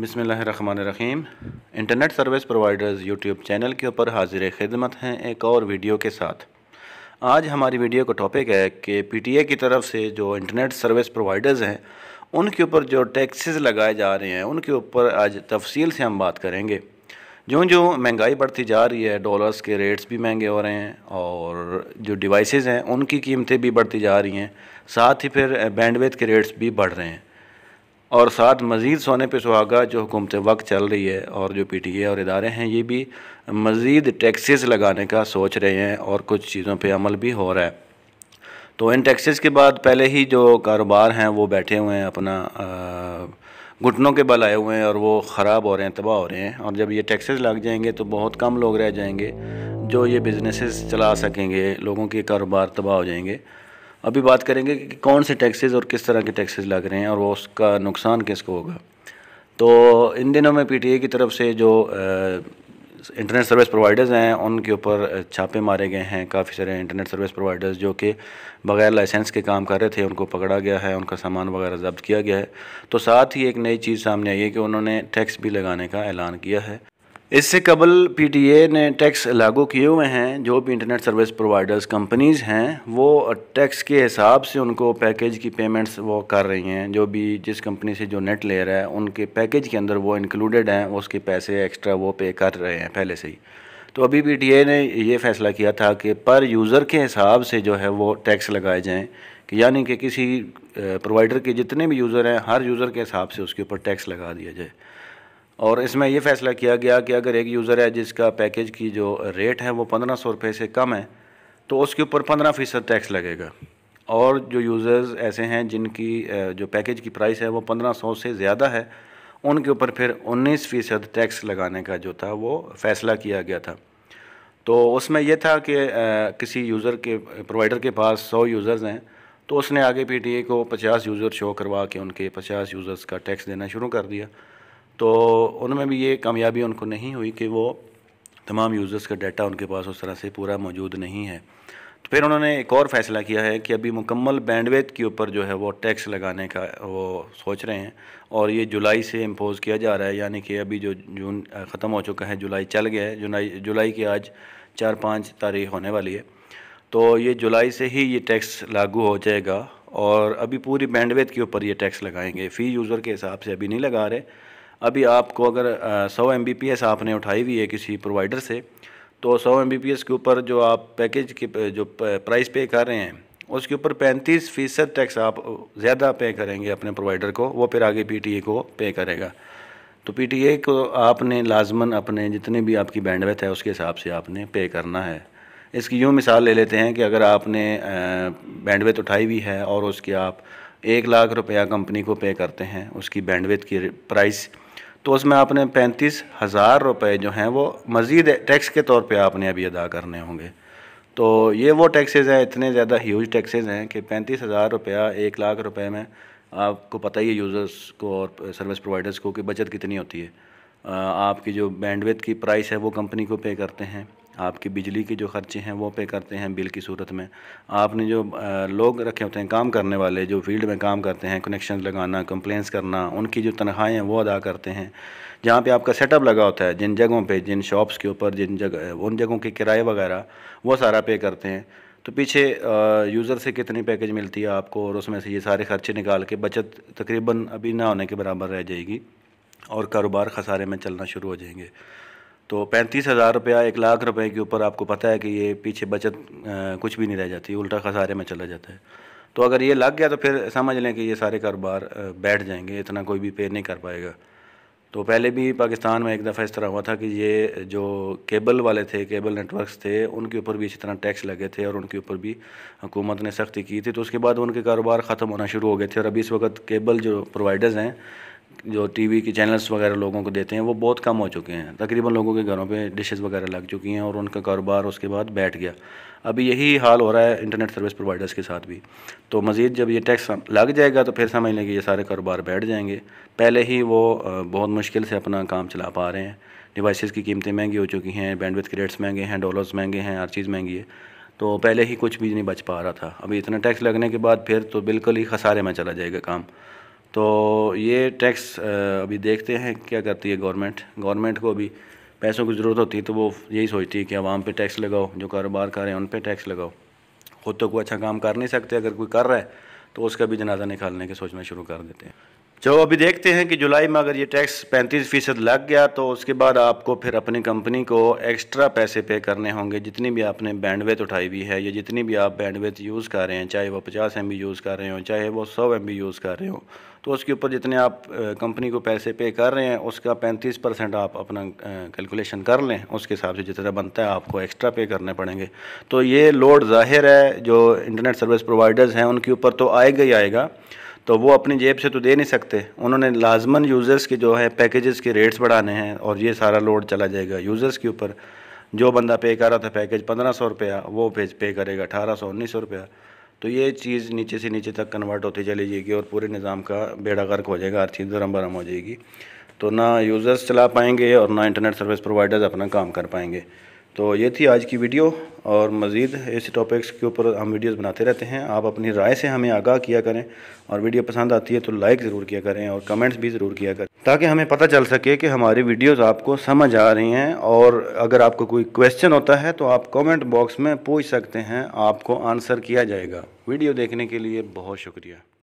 बिसमीम internet service providers YouTube channel के ऊपर हाजिर खिदमत हैं एक और वीडियो के साथ आज हमारी वीडियो का टॉपिक है कि पीटीए की तरफ से जो इंटरनेट सर्विस प्रोवाइडर्स हैं उनके ऊपर जो टैक्सेस लगाए जा रहे हैं उनके ऊपर आज तफसील से हम बात करेंगे जो जो महंगाई बढ़ती जा रही है डॉलर्स के रेट्स भी महंगे हो रहे हैं और जो डिवाइसेस हैं उनकी कीमतें भी बढ़ती जा रही हैं साथ ही फिर बैंडविथ के रेट्स भी बढ़ रहे हैं और साथ मज़ीद सोने पे सुहागा जो हुकूमत वक्त चल रही है और जो पी टी ए और इदारे हैं ये भी मज़ीद टैक्सेस लगाने का सोच रहे हैं और कुछ चीज़ों पर अमल भी हो रहा है तो इन टैक्सेस के बाद पहले ही जो कारोबार हैं वो बैठे हुए हैं अपना घुटनों के बल आए हुए हैं और वो ख़राब हो रहे हैं तबाह हो रहे हैं और जब ये टैक्सेस लग जाएंगे तो बहुत कम लोग रह जाएंगे जो ये बिज़नेसेस चला सकेंगे लोगों के कारोबार तबाह हो जाएंगे अभी बात करेंगे कि कौन से टैक्सेस और किस तरह के टैक्सेस लग रहे हैं और वो उसका नुकसान किसको होगा तो इन दिनों में पीटीए की तरफ से जो इंटरनेट सर्विस प्रोवाइडर्स हैं उनके ऊपर छापे मारे गए हैं काफ़ी सारे इंटरनेट सर्विस प्रोवाइडर्स जो कि बगैर लाइसेंस के काम कर रहे थे उनको पकड़ा गया है उनका सामान वगैरह जब्त किया गया है तो साथ ही एक नई चीज़ सामने आई है कि उन्होंने टैक्स भी लगाने का ऐलान किया है इससे कबल पीटीए ने टैक्स लागू किए हुए हैं जो भी इंटरनेट सर्विस प्रोवाइडर्स कंपनीज हैं वो टैक्स के हिसाब से उनको पैकेज की पेमेंट्स वो कर रही हैं जो भी जिस कंपनी से जो नेट ले रहा है उनके पैकेज के अंदर वो इंक्लूडेड हैं उसके पैसे एक्स्ट्रा वो पे कर रहे हैं पहले से ही तो अभी ए ने ये फ़ैसला किया था कि पर यूज़र के हिसाब से जो है वो टैक्स लगाए जाएँ कि यानी कि किसी प्रोवाइडर के जितने भी यूज़र हैं हर यूज़र के हिसाब से उसके ऊपर टैक्स लगा दिया जाए और इसमें यह फ़ैसला किया गया कि अगर एक यूज़र है जिसका पैकेज की जो रेट है वो पंद्रह सौ रुपये से कम है तो उसके ऊपर पंद्रह फ़ीसद टैक्स लगेगा और जो यूज़र्स ऐसे हैं जिनकी जो पैकेज की प्राइस है वो पंद्रह सौ से ज़्यादा है उनके ऊपर फिर उन्नीस फ़ीसद टैक्स लगाने का जो था वो फ़ैसला किया गया था तो उसमें यह था कि किसी यूज़र के प्रोवाइडर के पास सौ यूज़र्स हैं तो उसने आगे ए को पचास यूज़र शो करवा के उनके पचास यूज़र्स का टैक्स देना शुरू कर दिया तो उनमें भी ये कामयाबी उनको नहीं हुई कि वो तमाम यूज़र्स का डाटा उनके पास उस तरह से पूरा मौजूद नहीं है तो फिर उन्होंने एक और फ़ैसला किया है कि अभी मुकम्मल बैंडवेद के ऊपर जो है वो टैक्स लगाने का वो सोच रहे हैं और ये जुलाई से इम्पोज़ किया जा रहा है यानी कि अभी जो जून ख़त्म हो चुका है जुलाई चल गया है जुलाई जुलाई की आज चार पाँच तारीख होने वाली है तो ये जुलाई से ही ये टैक्स लागू हो जाएगा और अभी पूरी बैंडवेद के ऊपर ये टैक्स लगाएंगे फ़ी यूज़र के हिसाब से अभी नहीं लगा रहे अभी आपको अगर सौ एम आपने उठाई हुई है किसी प्रोवाइडर से तो सौ एम के ऊपर जो आप पैकेज के जो प्राइस पे कर रहे हैं उसके ऊपर पैंतीस फ़ीसद टैक्स आप ज़्यादा पे करेंगे अपने प्रोवाइडर को वो फिर आगे पीटीए को पे करेगा तो पीटीए को आपने लाजमन अपने जितने भी आपकी बैंडविथ है उसके हिसाब से आपने पे करना है इसकी यूँ मिसाल ले लेते हैं कि अगर आपने बैंडविथ उठाई हुई है और उसके आप एक लाख रुपया कंपनी को पे करते हैं उसकी बैंडविथ की प्राइस तो उसमें आपने पैंतीस हज़ार रुपये जो हैं वो मज़ीद टैक्स के तौर पे आपने अभी अदा करने होंगे तो ये वो टैक्सेस हैं इतने ज़्यादा ह्यूज टैक्सेस हैं कि पैंतीस हज़ार रुपया एक लाख रुपए में आपको पता ही है यूज़र्स को और सर्विस प्रोवाइडर्स को कि बचत कितनी होती है आपकी जो बैंडविथ की प्राइस है वो कंपनी को पे करते हैं आपकी बिजली के जो खर्चे हैं वो पे करते हैं बिल की सूरत में आपने जो लोग रखे होते हैं काम करने वाले जो फील्ड में काम करते हैं कनेक्शन लगाना कंप्लेंस करना उनकी जो तनख्वाहें हैं वो अदा करते हैं जहाँ पे आपका सेटअप लगा होता है जिन जगहों पे जिन शॉप्स के ऊपर जिन जगह उन जगहों के किराए वगैरह वो सारा पे करते हैं तो पीछे यूज़र से कितनी पैकेज मिलती है आपको और उसमें से ये सारे खर्चे निकाल के बचत तकरीबन अभी ना होने के बराबर रह जाएगी और कारोबार खसारे में चलना शुरू हो जाएंगे तो पैंतीस हज़ार रुपया एक लाख रुपए के ऊपर आपको पता है कि ये पीछे बचत कुछ भी नहीं रह जाती उल्टा खसारे में चला जाता है तो अगर ये लग गया तो फिर समझ लें कि ये सारे कारोबार बैठ जाएंगे इतना कोई भी पे नहीं कर पाएगा तो पहले भी पाकिस्तान में एक दफ़ा इस तरह हुआ था कि ये जो केबल वाले थे केबल नेटवर्क्स थे उनके ऊपर भी इसी तरह टैक्स लगे थे और उनके ऊपर भी हुकूमत ने सख्ती की थी तो उसके बाद उनके कारोबार ख़त्म होना शुरू हो गए थे और अभी इस वक्त केबल जो प्रोवाइडर्स हैं जो टीवी के चैनल्स वगैरह लोगों को देते हैं वो बहुत कम हो चुके हैं तकरीबन लोगों के घरों पे डिशेस वगैरह लग चुकी हैं और उनका कारोबार उसके बाद बैठ गया अभी यही हाल हो रहा है इंटरनेट सर्विस प्रोवाइडर्स के साथ भी तो मज़ीद जब ये टैक्स लग जाएगा तो फिर समझ लेंगे ये सारे कारोबार बैठ जाएंगे पहले ही वो बहुत मुश्किल से अपना काम चला पा रहे हैं डिवाइसेस की कीमतें महंगी हो चुकी हैं बैंडविथ रेट्स महंगे हैं डॉलर्स महंगे हैं हर चीज़ महंगी है तो पहले ही कुछ भी नहीं बच पा रहा था अभी इतना टैक्स लगने के बाद फिर तो बिल्कुल ही खसारे में चला जाएगा काम तो ये टैक्स अभी देखते हैं क्या करती है गवर्नमेंट गवर्नमेंट को भी पैसों की ज़रूरत होती है तो वो यही सोचती है कि आवाम पे टैक्स लगाओ जो कारोबार कर रहे हैं उन पे टैक्स लगाओ ख़ुद तो कोई अच्छा काम कर नहीं सकते अगर कोई कर रहा है तो उसका भी जनाजा निकालने के सोचना शुरू कर देते हैं चलो अभी देखते हैं कि जुलाई में अगर ये टैक्स पैंतीस फ़ीसद लग गया तो उसके बाद आपको फिर अपनी कंपनी को एक्स्ट्रा पैसे पे करने होंगे जितनी भी आपने बैंडवेथ उठाई हुई है या जितनी भी आप बैंडवेथ यूज़ कर रहे हैं चाहे वो पचास एम यूज़ कर रहे हो चाहे वो सौ एम यूज़ कर रहे हो तो उसके ऊपर जितने आप कंपनी को पैसे पे कर रहे हैं उसका पैंतीस परसेंट आप अपना कैलकुलेशन कर लें उसके हिसाब से जितना बनता है आपको एक्स्ट्रा पे करने पड़ेंगे तो ये लोड जाहिर है जो इंटरनेट सर्विस प्रोवाइडर्स हैं उनके ऊपर तो आएगा ही आएगा तो वो अपनी जेब से तो दे नहीं सकते उन्होंने लाजमन यूज़र्स के जो है पैकेजेस के रेट्स बढ़ाने हैं और ये सारा लोड चला जाएगा यूज़र्स के ऊपर जो बंदा पे कर रहा था पैकेज पंद्रह सौ रुपया वो पेज पे करेगा अठारह सौ उन्नीस सौ रुपया तो ये चीज़ नीचे से नीचे तक कन्वर्ट होती चली जाएगी और पूरे निज़ाम का बेड़ा गर्क हो जाएगा हर चीज़ धर्म भरम हो जाएगी तो ना यूज़र्स चला पाएंगे और ना इंटरनेट सर्विस प्रोवाइडर्स अपना काम कर पाएंगे तो ये थी आज की वीडियो और मज़ीद ऐसे टॉपिक्स के ऊपर हम वीडियोस बनाते रहते हैं आप अपनी राय से हमें आगाह किया करें और वीडियो पसंद आती है तो लाइक ज़रूर किया करें और कमेंट्स भी ज़रूर किया करें ताकि हमें पता चल सके कि हमारी वीडियोस आपको समझ आ रही हैं और अगर आपको कोई क्वेश्चन होता है तो आप कमेंट बॉक्स में पूछ सकते हैं आपको आंसर किया जाएगा वीडियो देखने के लिए बहुत शुक्रिया